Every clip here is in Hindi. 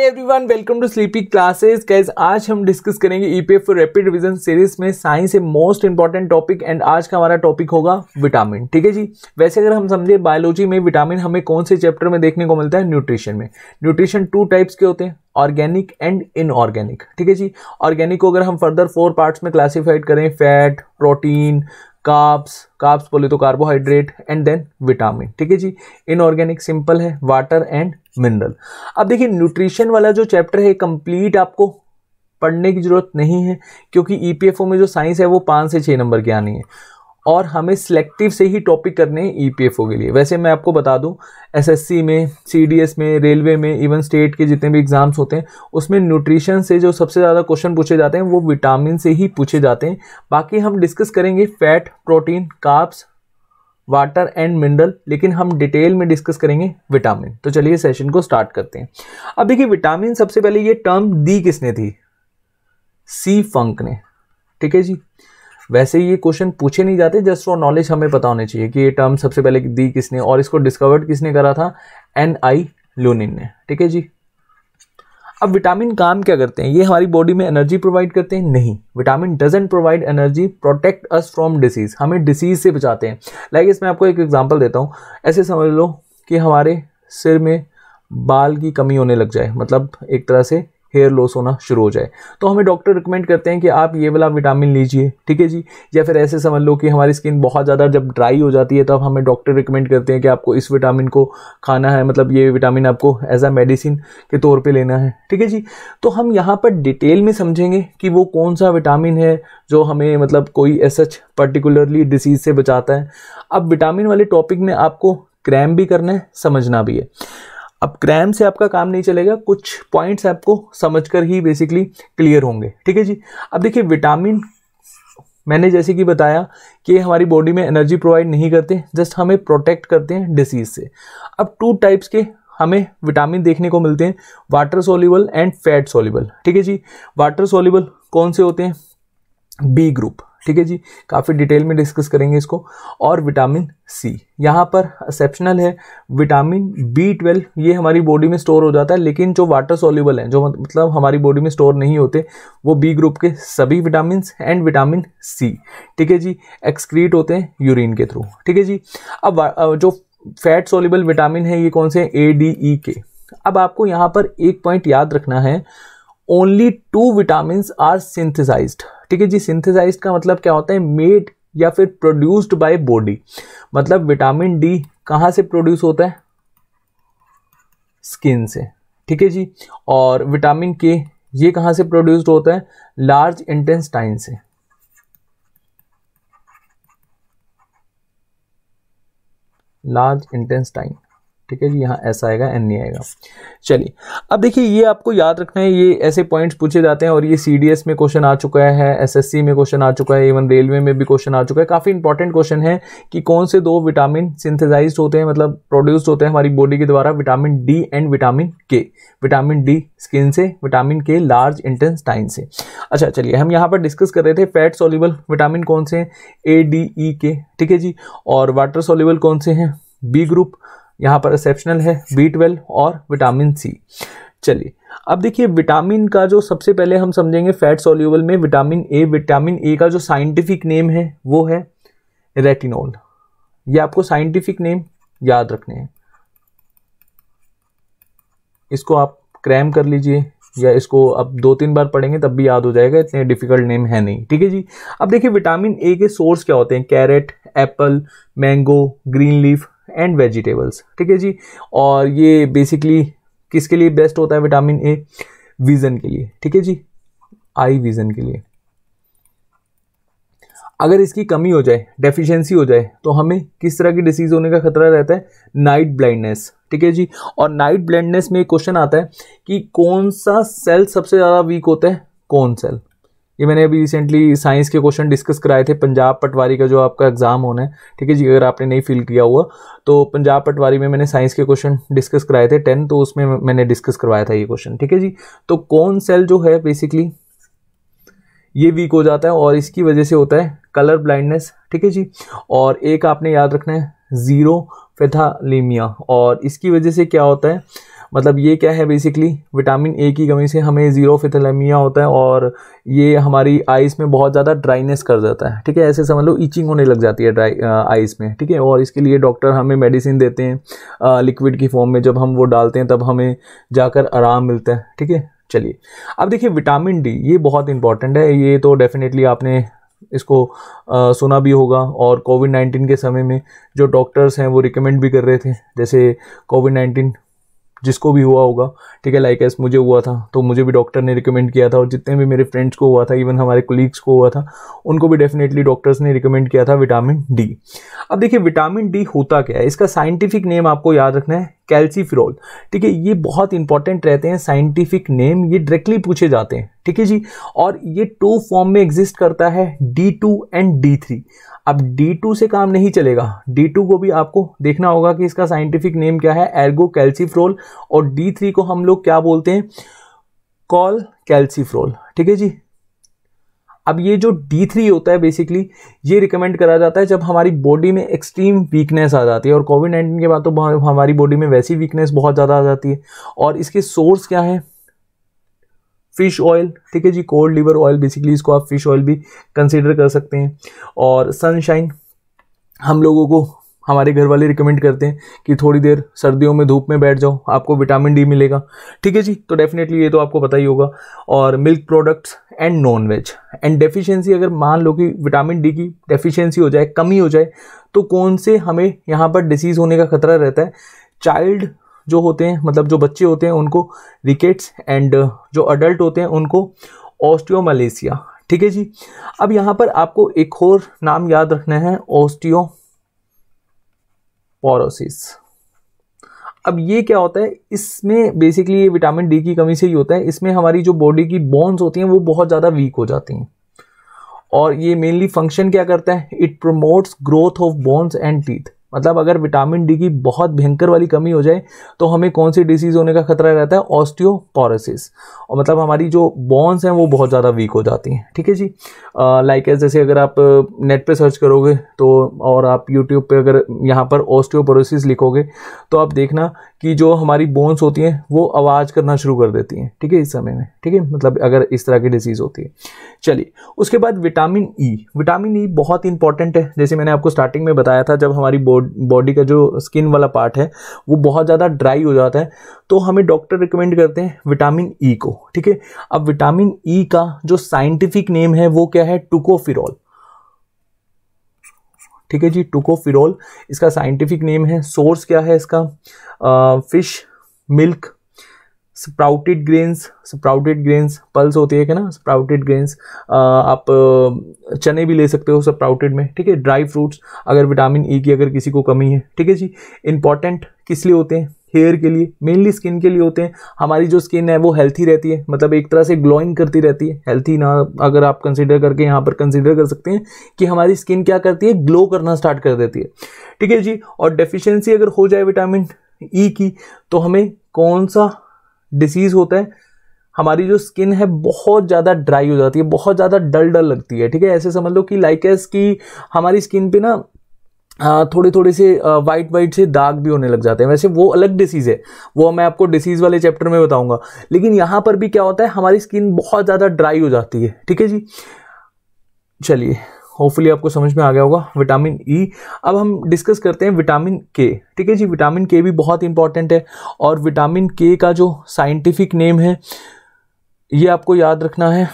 Everyone welcome to sleepy classes guys आज हम डिस्कस करेंगे ईपीएफ रैपिड रिवीजन सीरीज में साइंस से मोस्ट इंपॉर्टेंट टॉपिक एंड आज का हमारा टॉपिक होगा विटामिन ठीक है जी वैसे अगर हम समझे बायोलॉजी में विटामिन हमें कौन से चैप्टर में देखने को मिलता है न्यूट्रिशन में न्यूट्रिशन टू टाइप्स के होते हैं ऑर्गेनिक एंड इनऑर्गेनिक ठीक है जी ऑर्गेनिक को अगर हम फर्दर फोर पार्ट्स में क्लासिफाइड करें फैट प्रोटीन काप्स काप्स बोले तो कार्बोहाइड्रेट एंड देन विटामिन ठीक है जी इनऑर्गेनिक सिंपल है वाटर एंड मिनरल अब देखिए न्यूट्रिशन वाला जो चैप्टर है कंप्लीट आपको पढ़ने की जरूरत नहीं है क्योंकि ईपीएफओ e में जो साइंस है वो पाँच से छः नंबर की आनी है और हमें सिलेक्टिव से ही टॉपिक करने हैं e ई के लिए वैसे मैं आपको बता दूं एसएससी में सीडीएस में रेलवे में इवन स्टेट के जितने भी एग्ज़ाम्स होते हैं उसमें न्यूट्रिशन से जो सबसे ज़्यादा क्वेश्चन पूछे जाते हैं वो विटामिन से ही पूछे जाते हैं बाकी हम डिस्कस करेंगे fat protein carbs water and mineral लेकिन हम डिटेल में डिस्कस करेंगे विटामिन तो चलिए सेशन को स्टार्ट करते हैं अब देखिए विटामिन सबसे पहले ये टर्म दी किसने थी सी फंक ने ठीक है जी वैसे ये क्वेश्चन पूछे नहीं जाते जस्ट फॉर नॉलेज हमें पता होना चाहिए कि ये टर्म सबसे पहले दी किसने और इसको डिस्कवर्ड किसने करा था एन आई लोनिन ने ठीक है जी अब विटामिन काम क्या करते हैं ये हमारी बॉडी में एनर्जी प्रोवाइड करते हैं नहीं vitamin doesn't provide energy protect us from disease हमें डिसीज़ से बचाते हैं लाइक इसमें आपको एक एग्जाम्पल देता हूँ ऐसे समझ लो कि हमारे सिर में बाल की कमी होने लग जाए मतलब एक तरह से हेयर लॉस होना शुरू हो जाए तो हमें डॉक्टर रिकमेंड करते हैं कि आप ये वाला विटामिन लीजिए ठीक है जी या फिर ऐसे समझ लो कि हमारी स्किन बहुत ज़्यादा जब ड्राई हो जाती है तब तो हमें डॉक्टर रिकमेंड करते हैं कि आपको इस विटामिन को खाना है मतलब ये विटामिन आपको एज अ मेडिसिन के तौर पर लेना है ठीक है जी तो हम यहाँ पर डिटेल में समझेंगे कि वो कौन सा विटामिन है जो हमें मतलब कोई ऐसा पर्टिकुलरली डिसीज़ से बचाता है अब विटामिन वाले टॉपिक में आपको क्रैम भी करना है समझना भी है अब क्रैम से आपका काम नहीं चलेगा कुछ पॉइंट्स आपको समझकर ही बेसिकली क्लियर होंगे ठीक है जी अब देखिए विटामिन मैंने जैसे कि बताया कि हमारी बॉडी में एनर्जी प्रोवाइड नहीं करते जस्ट हमें प्रोटेक्ट करते हैं डिसीज से अब टू टाइप्स के हमें विटामिन देखने को मिलते हैं water soluble and fat soluble ठीक है जी वाटर सोलिबल कौन से होते हैं बी ग्रुप ठीक है जी काफ़ी डिटेल में डिस्कस करेंगे इसको और विटामिन सी यहाँ पर एक्सेप्शनल है विटामिन बी ट्वेल्व ये हमारी बॉडी में स्टोर हो जाता है लेकिन जो वाटर सोल्यूबल हैं जो मतलब हमारी बॉडी में स्टोर नहीं होते वो बी ग्रुप के सभी विटामिन एंड विटामिन सी ठीक है जी एक्सक्रीट होते हैं यूरिन के थ्रू ठीक है जी अब जो फैट सोल्यूबल विटामिन है ये कौन से ए डी ई के अब आपको यहाँ पर एक पॉइंट याद रखना है only two vitamin are synthesise ठीक है जी सिंथेसाइज का मतलब क्या होता है मेड या फिर प्रोड्यूस्ड बाय बॉडी मतलब विटामिन डी कहाँ से प्रोड्यूस होता है स्किन से ठीक है जी और विटामिन के ये कहाँ से प्रोड्यूस्ड होता है लार्ज इंटेस्टाइन से लार्ज इंटेस्टाइन ठीक है जी यहाँ ऐसा आएगा एन नहीं आएगा चलिए अब देखिए ये आपको याद रखना है ये ऐसे पॉइंट्स पूछे जाते हैं और ये सीडीएस में क्वेश्चन आ चुका है एसएससी में क्वेश्चन आ चुका है इवन रेलवे में भी क्वेश्चन आ चुका है काफ़ी इंपॉर्टेंट क्वेश्चन है कि कौन से दो विटामिन सिंथेसाइज होते हैं मतलब प्रोड्यूस्ड होते हैं हमारी बॉडी के द्वारा vitamin D and vitamin K vitamin D skin से विटामिन के लार्ज टाइम से अच्छा चलिए हम यहाँ पर डिस्कस कर रहे थे फैट सोलिबल विटामिन कौन से हैं ए डी ई के ठीक है जी और वाटर सोलिबल कौन से हैं बी ग्रुप यहाँ पर एक्सेप्शनल है बी ट्वेल्व और विटामिन सी चलिए अब देखिए विटामिन का जो सबसे पहले हम समझेंगे फैट सोल्यूबल में विटामिन ए विटामिन ए का जो साइंटिफिक नेम है वो है रेटिनॉल ये आपको साइंटिफिक नेम याद रखने हैं इसको आप क्रैम कर लीजिए या इसको अब दो तीन बार पढ़ेंगे तब भी याद हो जाएगा इतने डिफिकल्ट नेम है नहीं ठीक है जी अब देखिए विटामिन ए के सोर्स क्या होते हैं carrot apple mango green leaf and vegetables ठीक है जी और ये बेसिकली किसके लिए बेस्ट होता है विटामिन ए विज़न के लिए ठीक है जी आई विज़न के लिए अगर इसकी कमी हो जाए डेफिशिएंसी हो जाए तो हमें किस तरह की डिसीज होने का खतरा रहता है नाइट ब्लाइंडनेस ठीक है जी और नाइट ब्लाइंडनेस में एक क्वेश्चन आता है कि कौन सा सेल सबसे ज़्यादा वीक होता है कौन सेल ये मैंने अभी रिसेंटली साइंस के क्वेश्चन डिस्कस कराए थे पंजाब पटवारी का जो आपका एग्ज़ाम होना है ठीक है जी अगर आपने नहीं फिल किया हुआ तो पंजाब पटवारी में मैंने साइंस के क्वेश्चन डिस्कस कराए थे टेन तो उसमें मैंने डिस्कस करवाया था ये क्वेश्चन ठीक है जी तो कौन सेल जो है बेसिकली ये वीक हो जाता है और इसकी वजह से होता है कलर ब्लाइंडनेस ठीक है जी और एक आपने याद रखना है ज़ीरो फेथालीमिया और इसकी वजह से क्या होता है मतलब ये क्या है बेसिकली विटामिन ए की कमी से हमें ज़ीरो फिथलेमिया होता है और ये हमारी आइस में बहुत ज़्यादा ड्राइनेस कर जाता है ठीक है ऐसे समझ लो ईचिंग होने लग जाती है ड्राई आइस में ठीक है और इसके लिए डॉक्टर हमें मेडिसिन देते हैं लिक्विड की फॉर्म में जब हम वो डालते हैं तब हमें जाकर आराम मिलता है ठीक है चलिए अब देखिए विटामिन डी ये बहुत इंपॉर्टेंट है ये तो डेफिनेटली आपने इसको आ, सुना भी होगा और कोविड नाइन्टीन के समय में जो डॉक्टर्स हैं वो रिकमेंड भी कर रहे थे जैसे कोविड नाइन्टीन जिसको भी हुआ होगा ठीक है लाइक एस मुझे हुआ था तो मुझे भी डॉक्टर ने रिकमेंड किया था और जितने भी मेरे फ्रेंड्स को हुआ था इवन हमारे कोलीग्स को हुआ था उनको भी डेफिनेटली डॉक्टर्स ने रिकमेंड किया था विटामिन डी अब देखिए विटामिन डी होता क्या है इसका साइंटिफिक नेम आपको याद रखना है कैल्सीफिरोल ठीक है ये बहुत इंपॉर्टेंट रहते हैं साइंटिफिक नेम ये डायरेक्टली पूछे जाते हैं ठीक है जी और ये टू फॉर्म में एग्जिस्ट करता है D two and D three अब D2 से काम नहीं चलेगा D2 को भी आपको देखना होगा कि इसका साइंटिफिक नेम क्या है एर्गो कैल्सीफ्रोल और D3 को हम लोग क्या बोलते हैं कॉल कैल्सीफ्रोल ठीक है जी अब ये जो D3 होता है बेसिकली ये रिकमेंड करा जाता है जब हमारी बॉडी में एक्सट्रीम वीकनेस आ जाती है और कोविड नाइन्टीन के बाद तो हमारी बॉडी में वैसी वीकनेस बहुत ज़्यादा आ जाती है और इसके सोर्स क्या है फिश ऑयल ठीक है जी कोल्ड लीवर ऑयल बेसिकली इसको आप फिश ऑयल भी कंसिडर कर सकते हैं और सनशाइन हम लोगों को हमारे घर वाले रिकमेंड करते हैं कि थोड़ी देर सर्दियों में धूप में बैठ जाओ आपको विटामिन डी मिलेगा ठीक है जी तो डेफिनेटली ये तो आपको पता ही होगा और milk products and non veg and deficiency अगर मान लो कि विटामिन डी की डेफिशिएंसी हो जाए कमी हो जाए तो कौन से हमें यहाँ पर डिसीज़ होने का खतरा रहता है चाइल्ड जो होते हैं मतलब जो बच्चे होते हैं उनको रिकेट्स एंड uh, जो अडल्ट होते हैं उनको ऑस्टियोमलेसिया ठीक है जी अब यहाँ पर आपको एक और नाम याद रखना है ऑस्टियो पोरोसिस अब ये क्या होता है इसमें बेसिकली ये विटामिन डी की कमी से ही होता है इसमें हमारी जो बॉडी की बोन्स होती हैं वो बहुत ज़्यादा वीक हो जाती हैं और ये मेनली फंक्शन क्या करता है it promotes growth of bones and teeth मतलब अगर विटामिन डी की बहुत भयंकर वाली कमी हो जाए तो हमें कौन सी डिसीज़ होने का खतरा रहता है ऑस्टियोपोरोसिस और मतलब हमारी जो बॉन्स हैं वो बहुत ज़्यादा वीक हो जाती हैं ठीक है जी लाइक एज जैसे अगर आप नेट पे सर्च करोगे तो और आप यूट्यूब पे अगर यहाँ पर ऑस्टियोपोरोसिस लिखोगे तो आप देखना कि जो हमारी बोन्स होती हैं वो आवाज़ करना शुरू कर देती हैं ठीक है इस समय में ठीक है मतलब अगर इस तरह की डिजीज़ होती है चलिए उसके बाद vitamin E e. Vitamin E e बहुत इंपॉर्टेंट है जैसे मैंने आपको स्टार्टिंग में बताया था जब हमारी बॉडी का जो स्किन वाला पार्ट है वो बहुत ज़्यादा ड्राई हो जाता है तो हमें डॉक्टर रिकमेंड करते हैं विटामिन ई e को ठीक है अब विटामिन ई e का जो साइंटिफिक नेम है वो क्या है टुकोफिरॉल ठीक है जी टुकोफिरोल इसका साइंटिफिक नेम है सोर्स क्या है इसका fish milk sprouted grains sprouted grains pulse होती है क्या ना स्प्राउटेड ग्रेन्स आप चने भी ले सकते हो स्प्राउटेड में ठीक है ड्राई फ्रूट्स अगर विटामिन ई e की अगर किसी को कमी है ठीक है जी इंपॉर्टेंट किस लिए होते हैं हेयर के लिए मेनली स्किन के लिए होते हैं हमारी जो स्किन है वो हेल्थी रहती है मतलब एक तरह से ग्लोइंग करती रहती है हेल्थी ना अगर आप कंसिडर करके यहाँ पर कंसिडर कर सकते हैं कि हमारी स्किन क्या करती है ग्लो करना स्टार्ट कर देती है ठीक है जी और डेफिशिएंसी अगर हो जाए विटामिन ई e की तो हमें कौन सा डिसीज़ होता है हमारी जो स्किन है बहुत ज़्यादा ड्राई हो जाती है बहुत ज़्यादा डल डल लगती है ठीक है ऐसे समझ लो कि लाइक एस की हमारी स्किन पे ना थोड़े थोड़े से वाइट वाइट से दाग भी होने लग जाते हैं वैसे वो अलग डिसीज़ है वो मैं आपको डिसीज़ वाले चैप्टर में बताऊंगा लेकिन यहाँ पर भी क्या होता है हमारी स्किन बहुत ज़्यादा ड्राई हो जाती है ठीक है जी चलिए होपफुली आपको समझ में आ गया होगा विटामिन ई e. अब हम डिस्कस करते हैं विटामिन के ठीक है जी विटामिन के भी बहुत इंपॉर्टेंट है और विटामिन के का जो साइंटिफिक नेम है ये आपको याद रखना है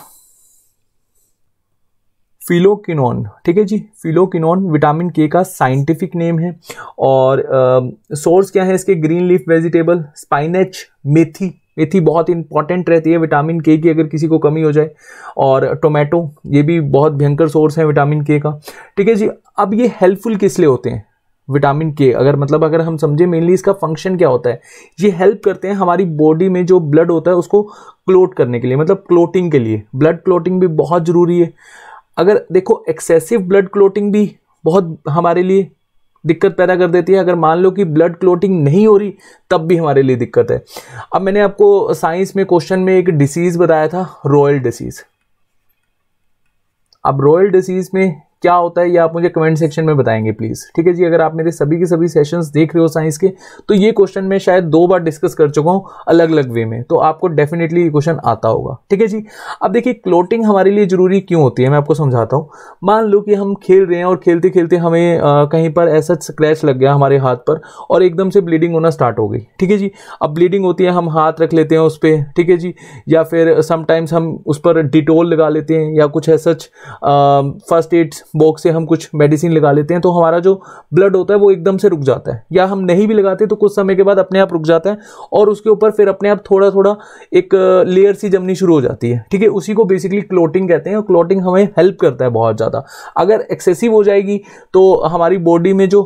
फिलोकिनोन ठीक है जी फिलोकिनोन विटामिन के का साइंटिफिक नेम है और सोर्स uh, क्या है इसके ग्रीन लीफ वेजिटेबल स्पाइनच मेथी मेथी बहुत इंपॉर्टेंट रहती है विटामिन के की अगर किसी को कमी हो जाए और टोमेटो ये भी बहुत भयंकर सोर्स है विटामिन के का ठीक है जी अब ये हेल्पफुल किस लिए होते हैं विटामिन के अगर मतलब अगर हम समझे मेनली इसका फंक्शन क्या होता है ये हेल्प करते हैं हमारी बॉडी में जो ब्लड होता है उसको क्लोट करने के लिए मतलब क्लोटिंग के लिए ब्लड क्लोटिंग भी बहुत ज़रूरी है अगर देखो एक्सेसिव ब्लड क्लोटिंग भी बहुत हमारे लिए दिक्कत पैदा कर देती है अगर मान लो कि ब्लड क्लोटिंग नहीं हो रही तब भी हमारे लिए दिक्कत है अब मैंने आपको साइंस में क्वेश्चन में एक डिसीज़ बताया था रॉयल डिसीज़ अब रॉयल डिसीज़ में क्या होता है ये आप मुझे कमेंट सेक्शन में बताएंगे प्लीज़ ठीक है जी अगर आप मेरे सभी के सभी सेशंस देख रहे हो साइंस के तो ये क्वेश्चन मैं शायद दो बार डिस्कस कर चुका हूँ अलग अलग वे में तो आपको डेफिनेटली ये क्वेश्चन आता होगा ठीक है जी अब देखिए क्लोटिंग हमारे लिए ज़रूरी क्यों होती है मैं आपको समझाता हूँ मान लो कि हम खेल रहे हैं और खेलते खेलते हमें आ, कहीं पर ऐसा स्क्रैच लग गया हमारे हाथ पर और एकदम से ब्लीडिंग होना स्टार्ट हो गई ठीक है जी अब ब्लीडिंग होती है हम हाथ रख लेते हैं उस पर ठीक है जी या फिर समटाइम्स हम उस पर डिटोल लगा लेते हैं या कुछ ऐसा फर्स्ट एड बॉक्स से हम कुछ मेडिसिन लगा लेते हैं तो हमारा जो ब्लड होता है वो एकदम से रुक जाता है या हम नहीं भी लगाते तो कुछ समय के बाद अपने आप रुक जाता है और उसके ऊपर फिर अपने आप थोड़ा थोड़ा एक लेयर सी जमनी शुरू हो जाती है ठीक है उसी को बेसिकली क्लोटिंग कहते हैं और क्लोटिंग हमें हेल्प करता है बहुत ज़्यादा अगर एक्सेसिव हो जाएगी तो हमारी बॉडी में जो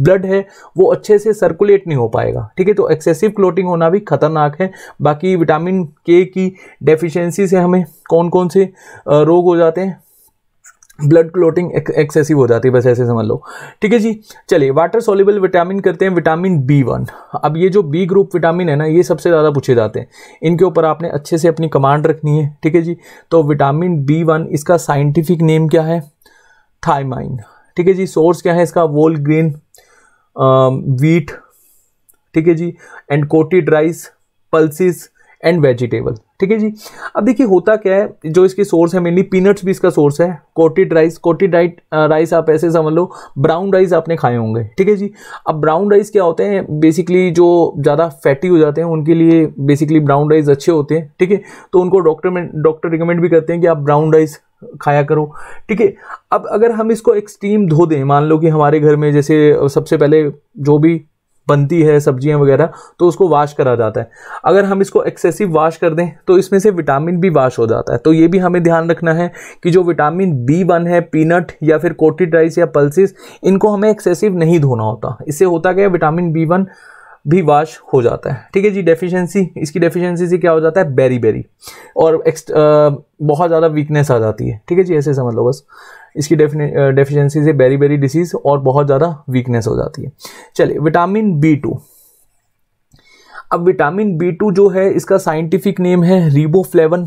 ब्लड है वो अच्छे से सर्कुलेट नहीं हो पाएगा ठीक है तो एक्सेसिव क्लोटिंग होना भी खतरनाक है बाकी विटामिन के की डेफिशिएंसी से हमें कौन कौन से रोग हो जाते हैं ब्लड क्लोटिंग एक्सेसिव हो जाती है बस ऐसे समझ लो ठीक है जी चलिए वाटर सोल्यूबल विटामिन करते हैं विटामिन बी वन अब ये जो बी ग्रुप विटामिन है ना ये सबसे ज़्यादा पूछे जाते हैं इनके ऊपर आपने अच्छे से अपनी कमांड रखनी है ठीक है जी तो विटामिन बी वन इसका साइंटिफिक नेम क्या है थाइमाइन ठीक है जी सोर्स क्या है इसका वोल ग्रीन वीट ठीक है जी and coated rice pulses and vegetable ठीक है जी अब देखिए होता क्या है जो इसकी सोर्स है मेनली पीनट्स भी इसका सोर्स है coated rice coated right rice आप ऐसे समझ लो ब्राउन राइस आपने खाए होंगे ठीक है जी अब ब्राउन राइस क्या होते हैं बेसिकली जो ज़्यादा फैटी हो जाते हैं उनके लिए बेसिकली ब्राउन राइस अच्छे होते हैं ठीक है तो उनको डॉक्टर में डॉक्टर रिकमेंड भी करते हैं कि आप ब्राउन राइस खाया करो ठीक है अब अगर हम इसको एक्सट्रीम धो दें मान लो कि हमारे घर में जैसे सबसे पहले जो भी बनती है सब्जियां वगैरह तो उसको वाश करा जाता है अगर हम इसको एक्सेसिव वाश कर दें तो इसमें से विटामिन बी वाश हो जाता है तो ये भी हमें ध्यान रखना है कि जो विटामिन बी वन है पीनट या फिर कोटिड राइस या पल्सिस इनको हमें एक्सेसिव नहीं धोना होता इससे होता क्या विटामिन बी वन भी वाश हो जाता है ठीक है जी डेफिशिएंसी इसकी डेफिशिएंसी से क्या हो जाता है बेरी बेरी और एक्स्ट बहुत ज़्यादा वीकनेस आ जाती है ठीक है जी ऐसे समझ लो बस इसकी डेफिशिएंसी से बेरी बेरी डिसीज़ और बहुत ज़्यादा वीकनेस हो जाती है चलिए विटामिन बी टू अब विटामिन बी टू जो है इसका साइंटिफिक नेम है रिबोफ्लेवन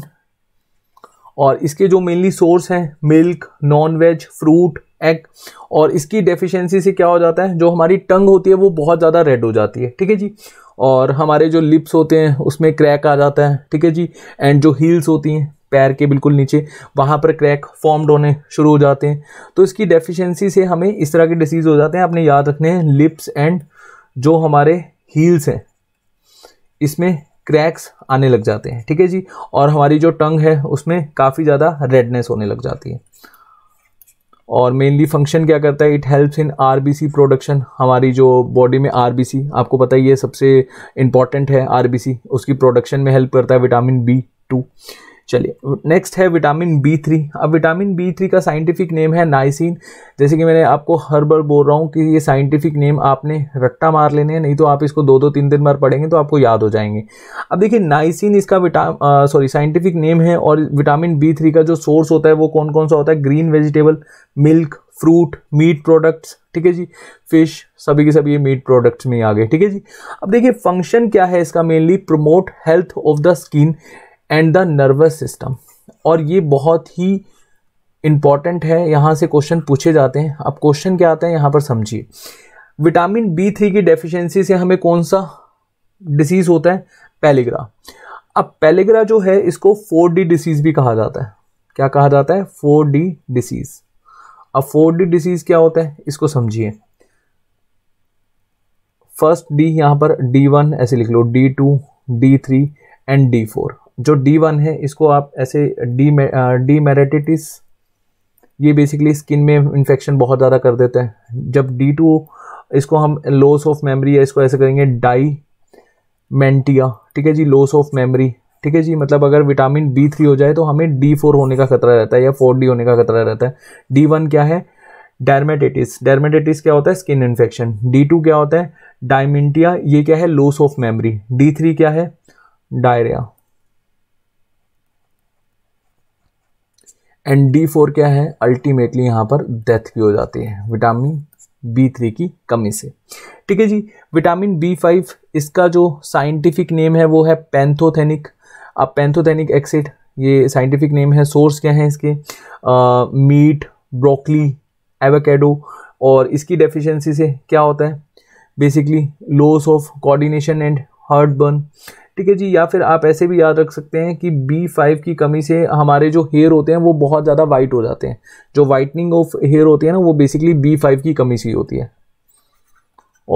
और इसके जो मेनली सोर्स हैं milk non veg fruit egg और इसकी डेफिशिएंसी से क्या हो जाता है जो हमारी टंग होती है वो बहुत ज़्यादा रेड हो जाती है ठीक है जी और हमारे जो लिप्स होते हैं उसमें क्रैक आ जाता है ठीक है जी एंड जो हील्स होती हैं पैर के बिल्कुल नीचे वहाँ पर क्रैक फॉर्म्ड होने शुरू हो जाते हैं तो इसकी डेफ़िशेंसी से हमें इस तरह के डिसीज़ हो जाते हैं आपने याद रखने हैं लिप्स एंड जो हमारे हील्स हैं इसमें क्रैक्स आने लग जाते हैं ठीक है जी और हमारी जो टंग है उसमें काफ़ी ज़्यादा रेडनेस होने लग जाती है और मेनली फंक्शन क्या करता है it helps in RBC production हमारी जो बॉडी में आरबीसी आपको पता ही है सबसे इम्पॉर्टेंट है आरबीसी उसकी प्रोडक्शन में हेल्प करता है विटामिन बी टू चलिए नेक्स्ट है विटामिन बी थ्री अब विटामिन बी थ्री का साइंटिफिक नेम है नाइसिन जैसे कि मैंने आपको हर बार बोल रहा हूँ कि ये साइंटिफिक नेम आपने रट्टा मार लेने हैं नहीं तो आप इसको दो दो तीन तीन बार पढ़ेंगे तो आपको याद हो जाएंगे अब देखिए नाइसिन इसका विटा सॉरी साइंटिफिक नेम है और विटामिन बी थ्री का जो सोर्स होता है वो कौन कौन सा होता है green vegetable milk fruit meat products ठीक है जी फिश सभी के सभी ये मीट प्रोडक्ट्स में आ गए ठीक है जी अब देखिए फंक्शन क्या है इसका mainly promote health of the skin and the nervous system और ये बहुत ही इम्पॉर्टेंट है यहाँ से क्वेश्चन पूछे जाते हैं अब क्वेश्चन क्या आते हैं यहाँ पर समझिए विटामिन बी थ्री की डेफिशिएंसी से हमें कौन सा डिसीज़ होता है पेलेग्रा अब पेलेग्रा जो है इसको फोर डी डिसीज़ भी कहा जाता है क्या कहा जाता है फोर डी डिसीज़ अब फोर डी डिसीज़ क्या होता है इसको समझिए फर्स्ट डी यहाँ पर डी वन ऐसे लिख लो D two D three and D four जो डी वन है इसको आप ऐसे डी डी मेरेटिटिस ये बेसिकली स्किन में इन्फेक्शन बहुत ज़्यादा कर देते हैं जब डी टू इसको हम लॉस ऑफ मेमोरी या इसको ऐसे करेंगे डाई मेंटिया ठीक है जी लॉस ऑफ मेमोरी ठीक है जी मतलब अगर विटामिन बी थ्री हो जाए तो हमें डी फोर होने का खतरा रहता है या फोर डी होने का खतरा रहता है डी वन क्या है डर्मेटाइटिस डायरमेटेटिस क्या होता है स्किन इन्फेक्शन डी टू क्या होता है डायमेंटिया ये क्या है loss of memory D three क्या है डायरिया एंड डी फोर क्या है अल्टीमेटली यहाँ पर डेथ भी हो जाती है विटामिन बी थ्री की कमी से ठीक है जी विटामिन बी फाइव इसका जो साइंटिफिक नेम है वो है पैंथोथेनिक अब पैंथोथेनिक एक्सिड ये साइंटिफिक नेम है सोर्स क्या है इसके मीट ब्रोकली एवोकेडो और इसकी डेफिशिएंसी से क्या होता है basically loss of coordination and heartburn ठीक है जी या फिर आप ऐसे भी याद रख सकते हैं कि बी फाइव की कमी से हमारे जो हेयर होते हैं वो बहुत ज़्यादा वाइट हो जाते हैं जो वाइटनिंग ऑफ हेयर होती है ना वो बेसिकली बी फाइव की कमी से ही होती है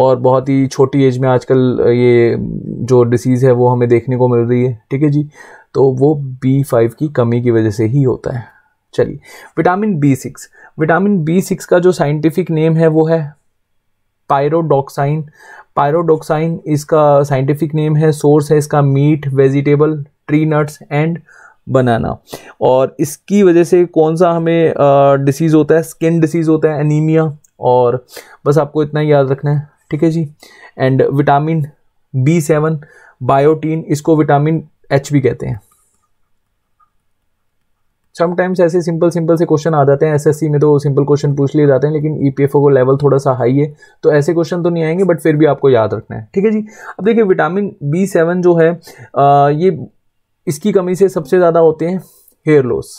और बहुत ही छोटी एज में आजकल ये जो डिसीज़ है वो हमें देखने को मिल रही है ठीक है जी तो वो बी फाइव की कमी की वजह से ही होता है चलिए vitamin B six vitamin B six का जो साइंटिफिक नेम है वो है पायरोडॉक्साइन पायरोडोक्साइन इसका साइंटिफिक नेम है सोर्स है इसका meat vegetable tree nuts and banana और इसकी वजह से कौन सा हमें डिसीज़ होता है स्किन डिसीज़ होता है एनीमिया और बस आपको इतना याद रखना है ठीक है जी एंड विटामिन बी सेवन बायोटीन इसको विटामिन एच भी कहते हैं समटाइम्स ऐसे सिंपल सिंपल से क्वेश्चन आ जाते हैं एसएससी में तो सिंपल क्वेश्चन पूछ लिए जाते हैं लेकिन ईपीएफओ को लेवल थोड़ा सा हाई है तो ऐसे क्वेश्चन तो नहीं आएंगे बट फिर भी आपको याद रखना है ठीक है जी अब देखिए विटामिन बी सेवन जो है आ, ये इसकी कमी से सबसे ज़्यादा होते हैं हेयर लॉस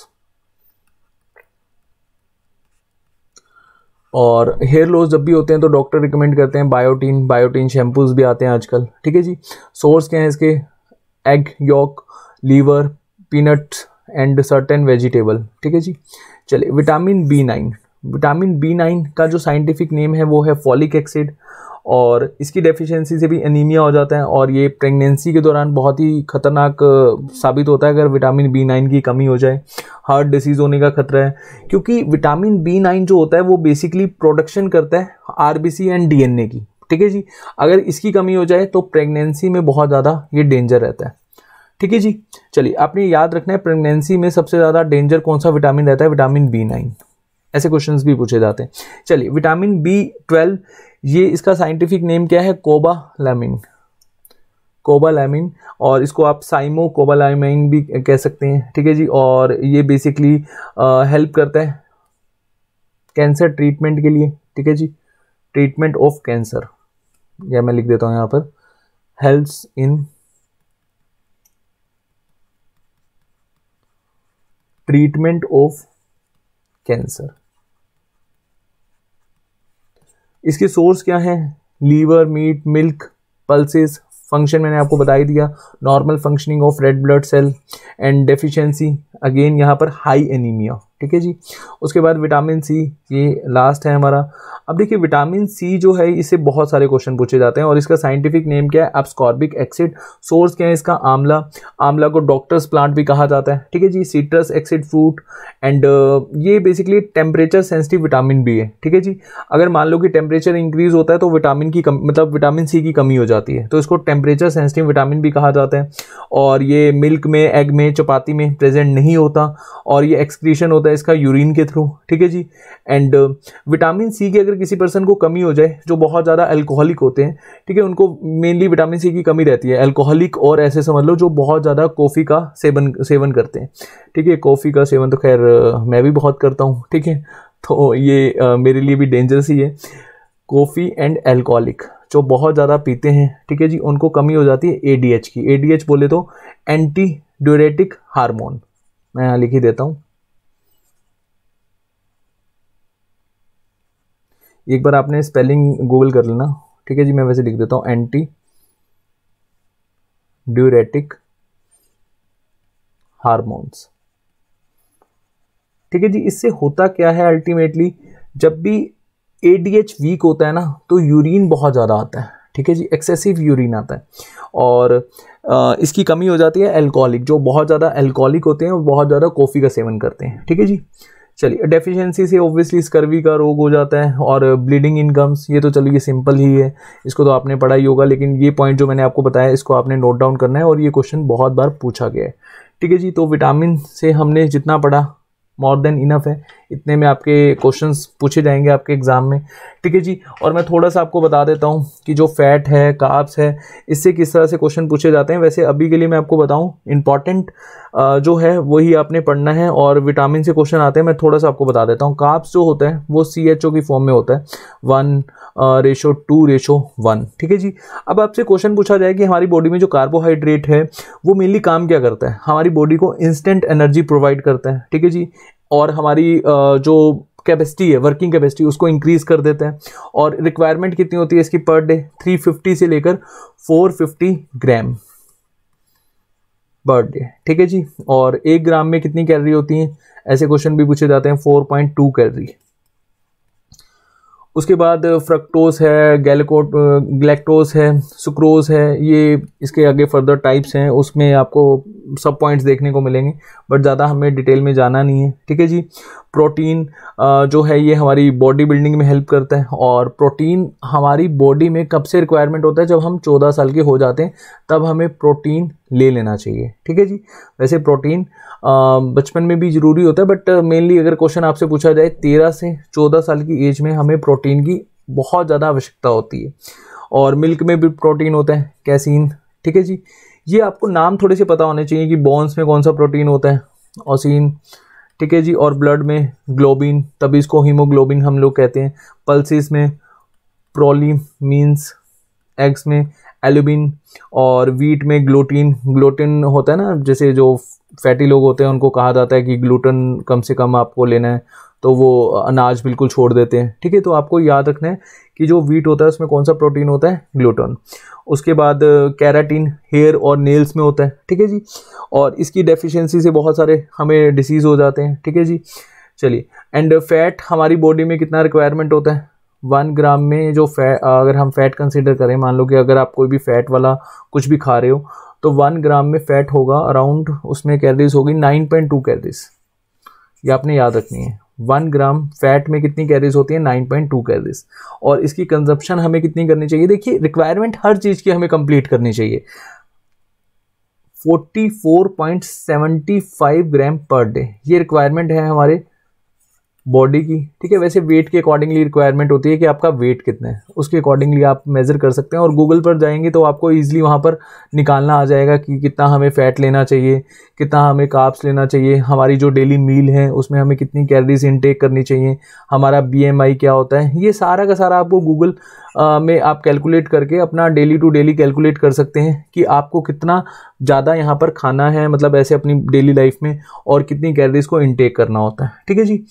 और हेयर लॉस जब भी होते हैं तो डॉक्टर रिकमेंड करते हैं बायोटीन बायोटीन शैम्पूज भी आते हैं आजकल ठीक है जी सोर्स क्या है इसके egg yolk liver peanut and certain vegetable ठीक है जी चलिए vitamin B nine vitamin B nine का जो साइंटिफिक नेम है वो है फॉलिक एक्सिड और इसकी डेफिशिएंसी से भी एनीमिया हो जाता है और ये प्रेगनेंसी के दौरान बहुत ही खतरनाक साबित होता है अगर विटामिन बी नाइन की कमी हो जाए हार्ट डिसीज़ होने का खतरा है क्योंकि विटामिन बी नाइन जो होता है वो बेसिकली प्रोडक्शन करता है आर एंड डी की ठीक है जी अगर इसकी कमी हो जाए तो प्रेगनेंसी में बहुत ज़्यादा ये डेंजर रहता है ठीक है जी चलिए आपने याद रखना है प्रेगनेंसी में सबसे ज़्यादा डेंजर कौन सा विटामिन रहता है विटामिन बी नाइन ऐसे क्वेश्चन भी पूछे जाते हैं चलिए विटामिन बी ट्वेल्व ये इसका साइंटिफिक नेम क्या है कोबा लैमिन कोबा लैमिन और इसको आप साइमो लैमिन भी कह सकते हैं ठीक है जी और ये बेसिकली हेल्प करता है कैंसर ट्रीटमेंट के लिए ठीक है जी ट्रीटमेंट ऑफ कैंसर यह मैं लिख देता हूँ यहाँ पर helps in treatment of cancer इसके सोर्स क्या है liver meat milk pulses function मैंने आपको बताई दिया normal functioning of red blood cell and deficiency again यहां पर हाई एनीमिया ठीक है जी उसके बाद विटामिन सी ये लास्ट है हमारा अब देखिए विटामिन सी जो है इसे बहुत सारे क्वेश्चन पूछे जाते हैं और इसका साइंटिफिक नेम क्या है एब्सकॉर्बिक एक्सिड सोर्स क्या है इसका आमला आमला को डॉक्टर्स प्लांट भी कहा जाता है ठीक है जी सीट्रस एक्सिड फ्रूट एंड ये बेसिकली टेम्परेचर सेंसिटिव विटामिन भी है ठीक है जी अगर मान लो कि टेम्परेचर इंक्रीज होता है तो विटामिन की कम मतलब विटामिन सी की कमी हो जाती है तो इसको टेम्परेचर सेंसिटिव विटामिन भी कहा जाता है और ये मिल्क में एग में चपाती में प्रेजेंट नहीं होता और ये एक्सक्रीशन होता होता है इसका यूरिन के थ्रू ठीक है जी एंड विटामिन सी की अगर किसी पर्सन को कमी हो जाए जो बहुत ज़्यादा अल्कोहलिक होते हैं ठीक है उनको मेनली विटामिन सी की कमी रहती है अल्कोहलिक और ऐसे समझ लो जो बहुत ज़्यादा कॉफ़ी का सेवन सेवन करते हैं ठीक है कॉफ़ी का सेवन तो खैर uh, मैं भी बहुत करता हूँ ठीक है तो ये आ, uh, मेरे लिए भी डेंजरस ही है कॉफ़ी एंड एल्कोहलिक जो बहुत ज़्यादा पीते हैं ठीक है जी उनको कमी हो जाती है ए की ए बोले तो एंटी ड्यूरेटिक हारमोन मैं यहाँ लिख ही देता हूँ एक बार आपने स्पेलिंग गूगल कर लेना ठीक है जी मैं वैसे लिख देता हूँ एंटी ड्यूरेटिक हारमोन्स ठीक है जी इससे होता क्या है अल्टीमेटली जब भी ए वीक होता है ना तो यूरिन बहुत ज़्यादा आता है ठीक है जी एक्सेसिव यूरिन आता है और आ, इसकी कमी हो जाती है एल्कोहलिक जो बहुत ज़्यादा एल्कोहलिक होते हैं वो बहुत ज़्यादा कॉफ़ी का सेवन करते हैं ठीक है जी चलिए डेफिशिएंसी से ऑब्वियसली स्कर्वी का रोग हो जाता है और ब्लीडिंग इनकम्स ये तो चलो ये सिंपल ही है इसको तो आपने पढ़ा ही होगा लेकिन ये पॉइंट जो मैंने आपको बताया इसको आपने नोट डाउन करना है और ये क्वेश्चन बहुत बार पूछा गया है ठीक है जी तो विटामिन से हमने जितना पढ़ा मोर देन इनफ है इतने में आपके क्वेश्चंस पूछे जाएंगे आपके एग्ज़ाम में ठीक है जी और मैं थोड़ा सा आपको बता देता हूँ कि जो फैट है काप्स है इससे किस तरह से क्वेश्चन पूछे जाते हैं वैसे अभी के लिए मैं आपको बताऊँ इंपॉर्टेंट जो है वही आपने पढ़ना है और विटामिन से क्वेश्चन आते हैं मैं थोड़ा सा आपको बता देता हूँ काप्स जो होता है वो सी एच ओ की फॉर्म में होता है one ratio two ratio one ठीक है जी अब आपसे क्वेश्चन पूछा जाए कि हमारी बॉडी में जो कार्बोहाइड्रेट है वो मेनली काम क्या करता है हमारी बॉडी को इंस्टेंट एनर्जी प्रोवाइड करता है ठीक है जी और हमारी जो कैपेसिटी है वर्किंग कैपेसिटी उसको इंक्रीज़ कर देते हैं और रिक्वायरमेंट कितनी होती है इसकी पर डे 350 से लेकर 450 ग्राम पर डे ठीक है जी और एक ग्राम में कितनी कैलरी होती हैं ऐसे क्वेश्चन भी पूछे जाते हैं 4.2 कैलरी उसके बाद फ्रक्टोज है गैलकोट ग्लैक्टोस है सुक्रोज है ये इसके आगे फर्दर टाइप्स हैं उसमें आपको सब पॉइंट्स देखने को मिलेंगे बट ज़्यादा हमें डिटेल में जाना नहीं है ठीक है जी प्रोटीन जो है ये हमारी बॉडी बिल्डिंग में हेल्प करता है और प्रोटीन हमारी बॉडी में कब से रिक्वायरमेंट होता है जब हम चौदह साल के हो जाते हैं तब हमें प्रोटीन ले लेना चाहिए ठीक है जी वैसे प्रोटीन बचपन में भी ज़रूरी होता है बट मेनली अगर क्वेश्चन आपसे पूछा जाए तेरह से चौदह साल की एज में हमें प्रोटीन की बहुत ज़्यादा आवश्यकता होती है और मिल्क में भी प्रोटीन होता है कैसीन ठीक है जी ये आपको नाम थोड़े से पता होने चाहिए कि बॉन्स में कौन सा प्रोटीन होता है ऑसिन ठीक है जी और ब्लड में ग्लोबिन तभी इसको हीमोग्लोबिन हम लोग कहते हैं पल्सिस में प्रोली मीन्स एग्स में एल्यूबिन और वीट में ग्लूटीन ग्लूटिन होता है ना जैसे जो फैटी लोग होते हैं उनको कहा जाता है कि ग्लूटन कम से कम आपको लेना है तो वो अनाज बिल्कुल छोड़ देते हैं ठीक है तो आपको याद रखना है कि जो वीट होता है उसमें कौन सा प्रोटीन होता है ग्लूटन उसके बाद कैराटीन हेयर और नेल्स में होता है ठीक है जी और इसकी डेफिशिएंसी से बहुत सारे हमें डिसीज़ हो जाते हैं ठीक है जी चलिए एंड फैट हमारी बॉडी में कितना रिक्वायरमेंट होता है वन ग्राम में जो फैट अगर हम फैट कंसिडर करें मान लो कि अगर आप कोई भी फैट वाला कुछ भी खा रहे हो तो वन ग्राम में फैट होगा अराउंड उसमें कैलरीज होगी नाइन पॉइंट टू कैलरीज ये आपने याद रखनी है वन ग्राम फैट में कितनी कैलरीज होती है नाइन पॉइंट टू कैलरीज और इसकी कंजप्शन हमें कितनी करनी चाहिए देखिए रिक्वायरमेंट हर चीज़ की हमें कंप्लीट करनी चाहिए forty four point seventy five gram per day ये रिक्वायरमेंट है हमारे बॉडी की ठीक है वैसे वेट के अकॉर्डिंगली रिक्वायरमेंट होती है कि आपका वेट कितना है उसके अकॉर्डिंगली आप मेज़र कर सकते हैं और गूगल पर जाएंगे तो आपको ईजिली वहाँ पर निकालना आ जाएगा कि कितना हमें फ़ैट लेना चाहिए कितना हमें काप्स लेना चाहिए हमारी जो डेली मील है उसमें हमें कितनी कैलरीज इनटेक करनी चाहिए हमारा बी क्या होता है ये सारा का सारा आपको गूगल में आप कैलकुलेट करके अपना डेली टू डेली कैलकुलेट कर सकते हैं कि आपको कितना ज़्यादा यहाँ पर खाना है मतलब ऐसे अपनी डेली लाइफ में और कितनी कैलरीज को इनटेक करना होता है ठीक है जी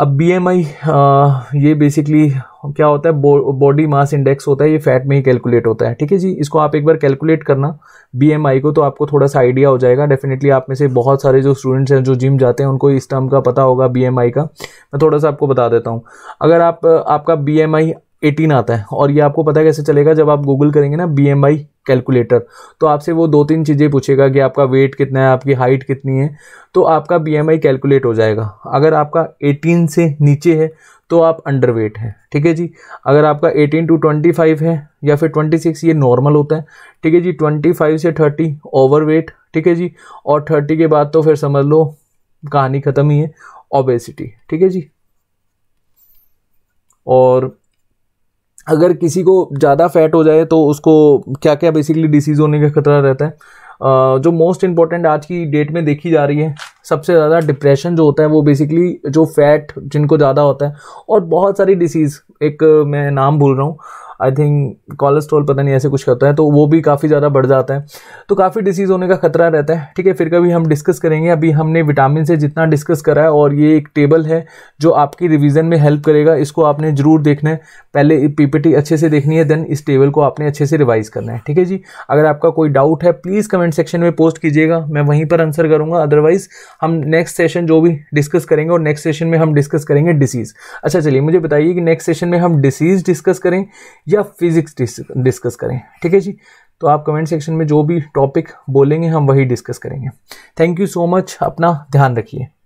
अब बी एम आई ये बेसिकली क्या होता है बॉडी मास इंडेक्स होता है ये फैट में ही कैलकुलेट होता है ठीक है जी इसको आप एक बार कैलकुलेट करना बी को तो आपको थोड़ा सा आइडिया हो जाएगा डेफिनेटली आप में से बहुत सारे जो स्टूडेंट्स हैं जो जिम जाते हैं उनको इस टर्म का पता होगा बी का मैं थोड़ा सा आपको बता देता हूँ अगर आप आपका बी एटीन आता है और ये आपको पता कैसे चलेगा जब आप गूगल करेंगे ना बी एम आई कैलकुलेटर तो आपसे वो दो तीन चीज़ें पूछेगा कि आपका वेट कितना है आपकी हाइट कितनी है तो आपका बी एम आई कैलकुलेट हो जाएगा अगर आपका एटीन से नीचे है तो आप अंडर वेट है ठीक है जी अगर आपका 18 टू 25 है या फिर 26 ये नॉर्मल होता है ठीक है जी 25 से 30 ओवर वेट ठीक है जी और थर्टी के बाद तो फिर समझ लो कहानी ख़त्म ही है ओबेसिटी ठीक है जी और अगर किसी को ज़्यादा फैट हो जाए तो उसको क्या क्या बेसिकली डिसीज़ होने का खतरा रहता है जो मोस्ट इंपॉर्टेंट आज की डेट में देखी जा रही है सबसे ज़्यादा डिप्रेशन जो होता है वो बेसिकली जो फैट जिनको ज़्यादा होता है और बहुत सारी डिसीज़ एक मैं नाम भूल रहा हूँ आई थिंक कोलेस्ट्रॉल पता नहीं ऐसे कुछ करता है तो वो भी काफ़ी ज़्यादा बढ़ जाता है तो काफ़ी डिसीज़ होने का खतरा रहता है ठीक है फिर कभी हम डिस्कस करेंगे अभी हमने विटामिन से जितना डिस्कस करा है और ये एक टेबल है जो आपकी रिविज़न में हेल्प करेगा इसको आपने ज़रूर देखना है पहले पीपीटी अच्छे से देखनी है देन इस टेबल को आपने अच्छे से रिवाइज़ करना है ठीक है जी अगर आपका कोई डाउट है प्लीज़ कमेंट सेक्शन में पोस्ट कीजिएगा मैं वहीं पर आंसर करूँगा अदरवाइज़ हम नेक्स्ट सेशन जो भी डिस्कस करेंगे और नेक्स्ट सेशन में हम डिस्कस करेंगे डिसीज़ अच्छा चलिए मुझे बताइए कि नेक्स्ट सेशन में हम डिसीज़ डिस्कस करें या फिजिक्स डिस्कस करें ठीक है जी तो आप कमेंट सेक्शन में जो भी टॉपिक बोलेंगे हम वही डिस्कस करेंगे थैंक यू सो मच अपना ध्यान रखिए